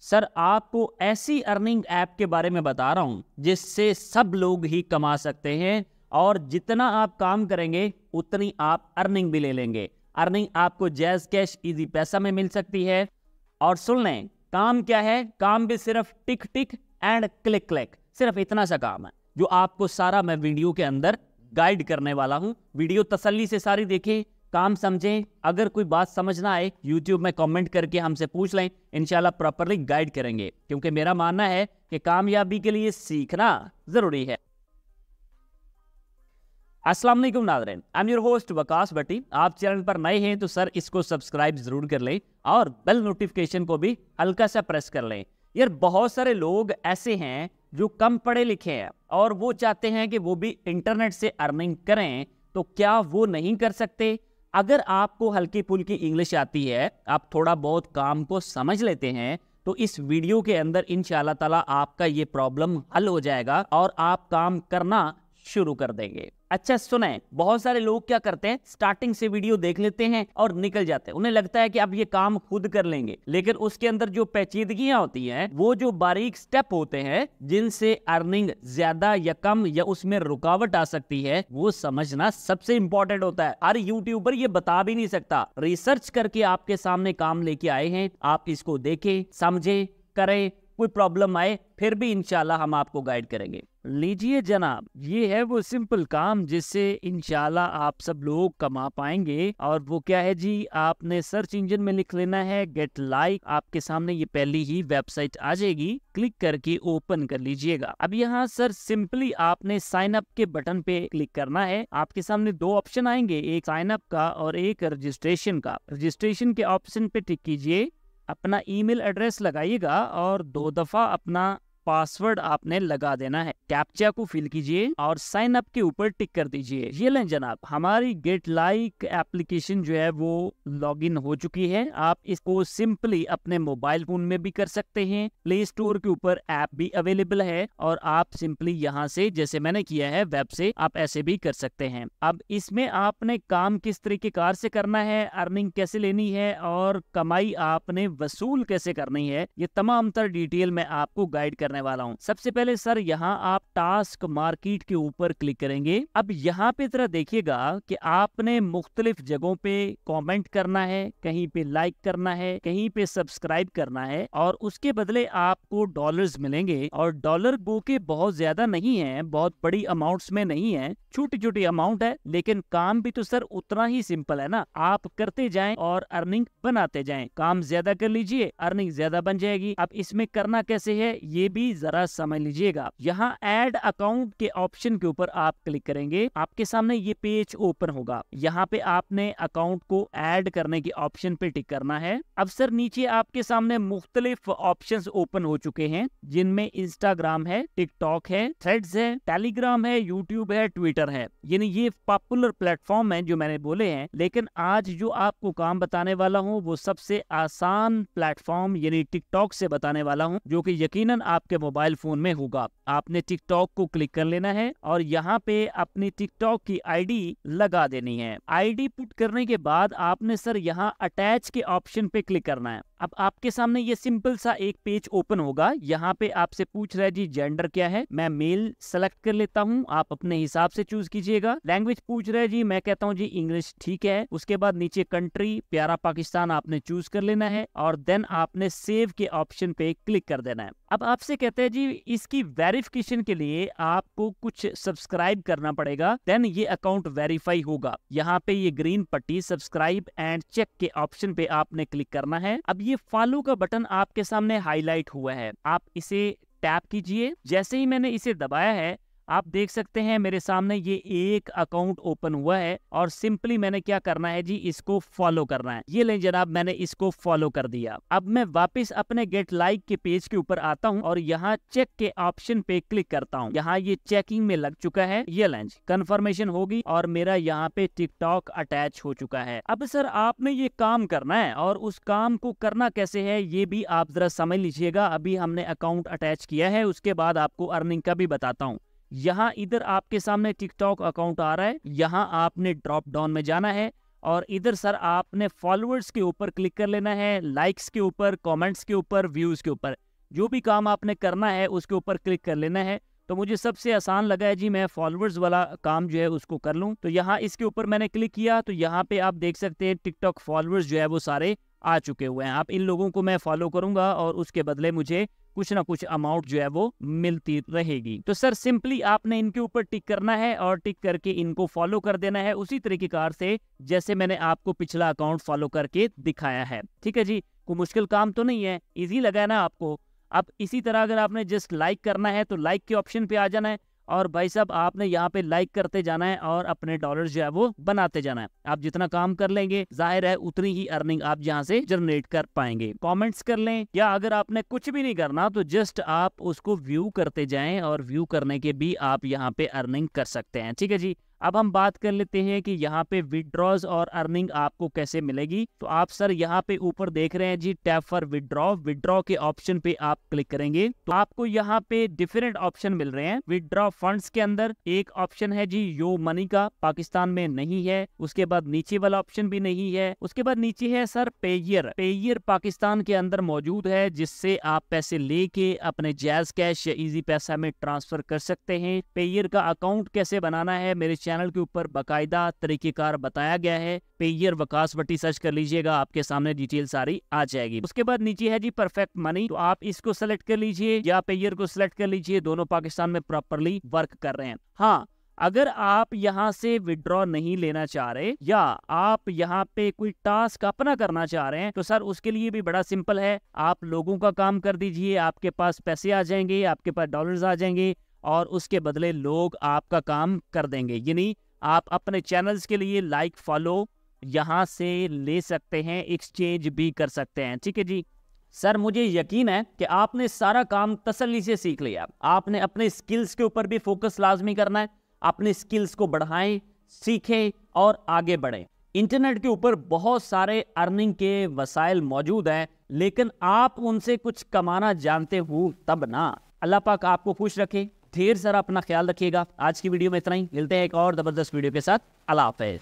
Sir आपको ऐसी earning app के बारे में बता रहा हूँ जिससे सब लोग ही कमा सकते हैं और जितना आप काम करेंगे उतनी आप अर्निंग भी ले लेंगे अर्निंग आपको जैज कैश इजी पैसा में मिल सकती है और सुन लें काम क्या है काम भी सिर्फ tick tick and click click सिर्फ इतना सा काम है जो आपको सारा मैं वीडियो के अंदर गाइड करने वाला हूँ वीडियो तसल्ली से सारी देखें काम समझें अगर कोई बात समझना आए यूट्यूब में कमेंट करके हमसे पूछ लें इनशाला प्रॉपरली गाइड करेंगे क्योंकि मेरा मानना है कि कामयाबी के लिए सीखना ज़रूरी है असलम नादरन I am your host Waqas Bhatti आप चैनल पर नए हैं तो सर इसको सब्सक्राइब ज़रूर कर लें और बेल नोटिफिकेशन को भी हल्का सा प्रेस कर लें यार बहुत सारे लोग ऐसे हैं जो कम पढ़े लिखे हैं और वो चाहते हैं कि वो भी इंटरनेट से अर्निंग करें तो क्या वो नहीं कर सकते अगर आपको हल्की फुल्की इंग्लिश आती है आप थोड़ा बहुत काम को समझ लेते हैं तो इस वीडियो के अंदर इन ताला आपका ये प्रॉब्लम हल हो जाएगा और आप काम करना शुरू कर देंगे अच्छा सुने बहुत सारे लोग क्या करते हैं स्टार्टिंग से वीडियो देख लेते हैं और निकल जाते हैं उन्हें लगता है कि अब ये काम खुद कर लेंगे लेकिन उसके अंदर जो पेचीदगियां होती हैं वो जो बारीक स्टेप होते हैं जिनसे अर्निंग ज्यादा या कम या उसमें रुकावट आ सकती है वो समझना सबसे इम्पोर्टेंट होता है हर यूट्यूबर ये बता भी नहीं सकता रिसर्च करके आपके सामने काम लेके आए हैं आप इसको देखे समझे करें कोई प्रॉब्लम आए फिर भी इनशाला हम आपको गाइड करेंगे लीजिए जनाब ये है वो सिंपल काम जिससे इनशाला आप सब लोग कमा पाएंगे और वो क्या है जी आपने सर्च इंजन में लिख लेना है गेट लाइक आपके सामने ये पहली ही वेबसाइट आ जाएगी क्लिक करके ओपन कर लीजिएगा अब यहाँ सर सिंपली आपने साइन अप के बटन पे क्लिक करना है आपके सामने दो ऑप्शन आएंगे एक साइन अप का और एक रजिस्ट्रेशन का रजिस्ट्रेशन के ऑप्शन पे टिक कीजिए अपना ईमेल एड्रेस लगाइएगा और दो हम्म। दफ़ा अपना पासवर्ड आपने लगा देना है कैप्चा को फिल कीजिए और साइन अप के ऊपर टिक कर दीजिए ये लें जनाब हमारी गेट लाइक एप्लीकेशन जो है वो लॉग इन हो चुकी है आप इसको सिंपली अपने मोबाइल फोन में भी कर सकते हैं प्ले स्टोर के ऊपर ऐप भी अवेलेबल है और आप सिंपली यहाँ से जैसे मैंने किया है वेब से आप ऐसे भी कर सकते हैं अब इसमें आपने काम किस तरीके कार से करना है अर्निंग कैसे लेनी है और कमाई आपने वसूल कैसे करनी है ये तमाम तर डिटेल में आपको गाइड करना बताने वाला हूँ सबसे पहले सर यहाँ आप टास्क मार्केट के ऊपर क्लिक करेंगे अब यहाँ पे जरा देखिएगा कि आपने मुख्तलिफ जगहों पे कमेंट करना है कहीं पे लाइक करना है कहीं पे सब्सक्राइब करना है और उसके बदले आपको डॉलर्स मिलेंगे और डॉलर गो के बहुत ज्यादा नहीं है बहुत बड़ी अमाउंट्स में नहीं है छोटी छोटी अमाउंट है लेकिन काम भी तो सर उतना ही सिंपल है ना आप करते जाए और अर्निंग बनाते जाए काम ज्यादा कर लीजिए अर्निंग ज्यादा बन जाएगी अब इसमें करना कैसे है ये भी भी जरा समझ लीजिएगा यहाँ एड अकाउंट के ऑप्शन के ऊपर आप क्लिक करेंगे आपके सामने ये पेज ओपन होगा यहाँ पे आपने अकाउंट को एड करने के ऑप्शन पे टिक करना है अब सर नीचे आपके सामने मुख्तलिफ ऑप्शन ओपन हो चुके हैं जिनमें इंस्टाग्राम है टिकटॉक है थ्रेड्स है टेलीग्राम है यूट्यूब है ट्विटर है यानी ये पॉपुलर प्लेटफॉर्म है जो मैंने बोले हैं लेकिन आज जो आपको काम बताने वाला हूँ वो सबसे आसान प्लेटफॉर्म यानी टिकटॉक से बताने वाला हूँ जो कि यकीनन आपके मोबाइल फोन में होगा आपने टिकटॉक को क्लिक कर लेना है और यहाँ पे अपनी टिकटॉक की आईडी लगा देनी है आईडी पुट करने के बाद आपने सर यहाँ अटैच के ऑप्शन पे क्लिक करना है अब आपके सामने ये सिंपल सा एक पेज ओपन होगा यहाँ पे आपसे पूछ रहा है जी जेंडर क्या है मैं मेल सेलेक्ट कर लेता हूँ आप अपने हिसाब से चूज कीजिएगा लैंग्वेज पूछ रहा है जी मैं कहता हूँ जी इंग्लिश ठीक है उसके बाद नीचे कंट्री प्यारा पाकिस्तान आपने चूज कर लेना है और देन आपने सेव के ऑप्शन पे क्लिक कर देना है अब आपसे कहते हैं जी इसकी वेरिफिकेशन के लिए आपको कुछ सब्सक्राइब करना पड़ेगा देन ये अकाउंट वेरीफाई होगा यहाँ पे ये ग्रीन पट्टी सब्सक्राइब एंड चेक के ऑप्शन पे आपने क्लिक करना है अब ये फॉलो का बटन आपके सामने हाईलाइट हुआ है आप इसे टैप कीजिए जैसे ही मैंने इसे दबाया है आप देख सकते हैं मेरे सामने ये एक अकाउंट ओपन हुआ है और सिंपली मैंने क्या करना है जी इसको फॉलो करना है ये लें जनाब मैंने इसको फॉलो कर दिया अब मैं वापस अपने गेट लाइक के पेज के ऊपर आता हूँ और यहाँ चेक के ऑप्शन पे क्लिक करता हूँ यहाँ ये चेकिंग में लग चुका है ये लें कन्फर्मेशन होगी और मेरा यहाँ पे टिकटॉक अटैच हो चुका है अब सर आपने ये काम करना है और उस काम को करना कैसे है ये भी आप जरा समझ लीजिएगा अभी हमने अकाउंट अटैच किया है उसके बाद आपको अर्निंग का भी बताता हूँ यहाँ इधर आपके सामने टिकटॉक अकाउंट आ रहा है यहाँ आपने ड्रॉप डाउन में जाना है और इधर सर आपने फॉलोअर्स के ऊपर क्लिक कर लेना है लाइक्स के ऊपर कमेंट्स के ऊपर व्यूज़ के ऊपर जो भी काम आपने करना है उसके ऊपर क्लिक कर लेना है तो मुझे सबसे आसान लगा है जी मैं फॉलोअर्स वाला काम जो है उसको कर लूँ तो यहाँ इसके ऊपर मैंने क्लिक किया तो यहाँ पे आप देख सकते हैं टिकटॉक फॉलोअर्स जो है वो सारे आ चुके हुए हैं आप इन लोगों को मैं फॉलो करूंगा और उसके बदले मुझे कुछ ना कुछ अमाउंट जो है वो मिलती रहेगी तो सर सिंपली आपने इनके ऊपर टिक करना है और टिक करके इनको फॉलो कर देना है उसी तरीकेकार से जैसे मैंने आपको पिछला अकाउंट फॉलो करके दिखाया है ठीक है जी कोई मुश्किल काम तो नहीं है इजी लगा है ना आपको अब इसी तरह अगर आपने जस्ट लाइक करना है तो लाइक के ऑप्शन पे आ जाना है और भाई साहब आपने यहाँ पे लाइक करते जाना है और अपने डॉलर जो है वो बनाते जाना है आप जितना काम कर लेंगे जाहिर है उतनी ही अर्निंग आप यहाँ से जनरेट कर पाएंगे कॉमेंट्स कर लें या अगर आपने कुछ भी नहीं करना तो जस्ट आप उसको व्यू करते जाए और व्यू करने के भी आप यहाँ पे अर्निंग कर सकते हैं ठीक है जी अब हम बात कर लेते हैं कि यहाँ पे विड्रॉज और अर्निंग आपको कैसे मिलेगी तो आप सर यहाँ पे ऊपर देख रहे हैं जी टैप फॉर विड्रॉ विड्रॉ के ऑप्शन पे आप क्लिक करेंगे तो आपको यहाँ पे डिफरेंट ऑप्शन मिल रहे हैं विड्रॉ फंड्स के अंदर एक ऑप्शन है जी यो मनी का पाकिस्तान में नहीं है उसके बाद नीचे वाला ऑप्शन भी नहीं है उसके बाद नीचे है सर पेयर पेयर पाकिस्तान के अंदर मौजूद है जिससे आप पैसे लेके अपने जैज कैश या इजी पैसा में ट्रांसफर कर सकते हैं पेयर का अकाउंट कैसे बनाना है मेरे चैनल के ऊपर बाकायदा तरीकेकार बताया गया है पेयर वकास वकासवटी सर्च कर लीजिएगा आपके सामने डिटेल सारी आ जाएगी उसके बाद नीचे है जी परफेक्ट मनी तो आप इसको सेलेक्ट कर लीजिए या पेयर को सिलेक्ट कर लीजिए दोनों पाकिस्तान में प्रॉपरली वर्क कर रहे हैं हाँ अगर आप यहां से विड्रॉ नहीं लेना चाह रहे या आप यहां पे कोई टास्क अपना करना चाह रहे हैं तो सर उसके लिए भी बड़ा सिंपल है आप लोगों का काम कर दीजिए आपके पास पैसे आ जाएंगे आपके पास डॉलर्स आ जाएंगे और उसके बदले लोग आपका काम कर देंगे यानी आप अपने चैनल्स के लिए लाइक फॉलो यहाँ से ले सकते हैं एक्सचेंज भी कर सकते हैं ठीक है जी सर मुझे यकीन है कि आपने सारा काम तसल्ली से सीख लिया आपने अपने स्किल्स के ऊपर भी फोकस लाजमी करना है अपने स्किल्स को बढ़ाएं सीखें और आगे बढ़ें इंटरनेट के ऊपर बहुत सारे अर्निंग के वसाइल मौजूद हैं लेकिन आप उनसे कुछ कमाना जानते हो तब ना अल्लाह पाक आपको खुश रखे ढेर सारा अपना ख्याल रखिएगा आज की वीडियो में इतना ही मिलते हैं एक और ज़बरदस्त वीडियो के साथ अला हाफिज़